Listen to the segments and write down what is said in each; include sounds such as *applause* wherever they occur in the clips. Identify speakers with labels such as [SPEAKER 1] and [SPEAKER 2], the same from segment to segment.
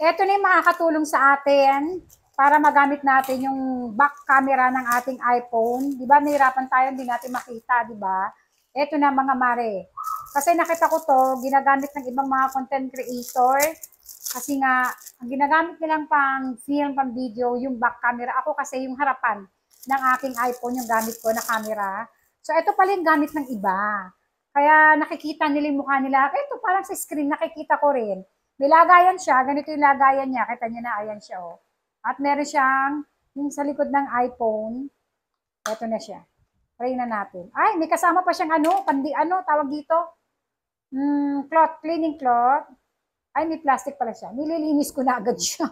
[SPEAKER 1] Ito na yung makakatulong sa atin para magamit natin yung back camera ng ating iPhone. Di ba, nahirapan tayo, hindi natin makita, di ba? Ito na mga mare. Kasi nakita ko to, ginagamit ng ibang mga content creator. Kasi nga, ang ginagamit nilang pang film, pang video, yung back camera. Ako kasi yung harapan ng aking iPhone, yung gamit ko na camera. So, ito pala yung gamit ng iba. Kaya nakikita nila yung mukha nila. Ito parang sa screen, nakikita ko rin. Nilagayan siya, ganito yung lagayan niya. Kita niya na, ayan siya oh. At meron siyang, yung sa likod ng iPhone, eto na siya. Try na natin. Ay, may kasama pa siyang ano, pandi, ano, tawag dito? Mm, cloth, cleaning cloth. Ay, may plastic pala siya. Nililinis ko na agad *laughs* siya.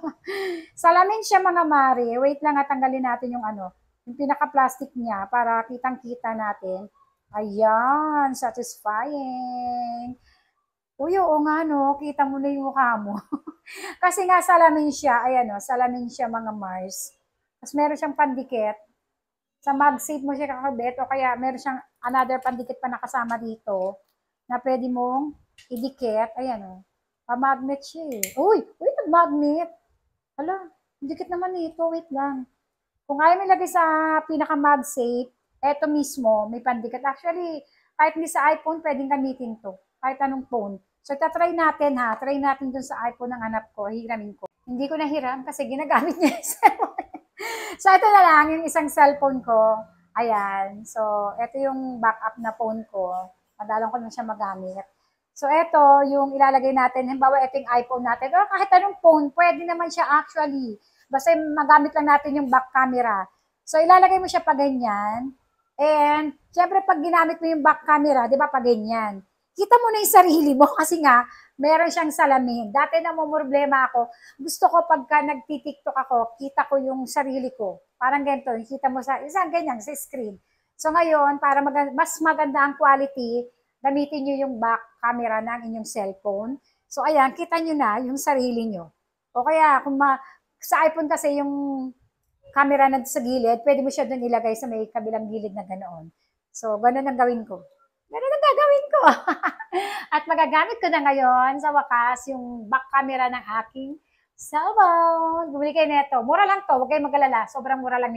[SPEAKER 1] Salamin siya mga mari. Wait lang at ah, tanggalin natin yung ano, yung pinaka-plastic niya para kitang-kita natin. Ayan, satisfying. Uy, oo nga no, kita mo na yung mukha mo. *laughs* Kasi nga salamin siya, ayan o, salamin siya mga Mars. Tapos meron siyang pandikit. Sa mag-save mo siya kakabit o kaya meron siyang another pandikit pa nakasama dito na pwede mong idikit. Ayan o, pa-magnet siya eh. Uy, uy, nag-magnet. Hala, dikit naman nito, wait lang. Kung ayaw mo ilagay sa pinaka-magsafe, eto mismo, may pandikit. Actually, kahit hindi sa iPhone, pwedeng gamitin to kahit anong phone. So, tatry natin ha. Try natin dun sa iPhone ng anak ko. Hiramin ko. Hindi ko nahiram kasi ginagamit niya yung *laughs* cellphone. so, ito na lang yung isang cellphone ko. Ayan. So, ito yung backup na phone ko. Madalang ko na siya magamit. So, ito yung ilalagay natin. Halimbawa, ito yung iPhone natin. Or kahit anong phone, pwede naman siya actually. Basta magamit lang natin yung back camera. So, ilalagay mo siya pa ganyan. And, syempre, pag ginamit mo yung back camera, di ba, pa ganyan kita mo na yung sarili mo *laughs* kasi nga, meron siyang salamin. Dati na mo problema ako, gusto ko pagka nagtitiktok ako, kita ko yung sarili ko. Parang ganito, kita mo sa isang ganyan, sa screen. So ngayon, para mag- mas maganda ang quality, gamitin nyo yung back camera ng inyong cellphone. So ayan, kita nyo na yung sarili nyo. O kaya, kung ma- sa iPhone kasi yung camera na sa gilid, pwede mo siya doon ilagay sa may kabilang gilid na ganoon. So, ganoon ang gawin ko. At magagamit ko na ngayon sa wakas yung back camera ng aking cellphone. Bumili kayo nito. Mura lang to. Huwag kayong magalala. Sobrang mura lang nito.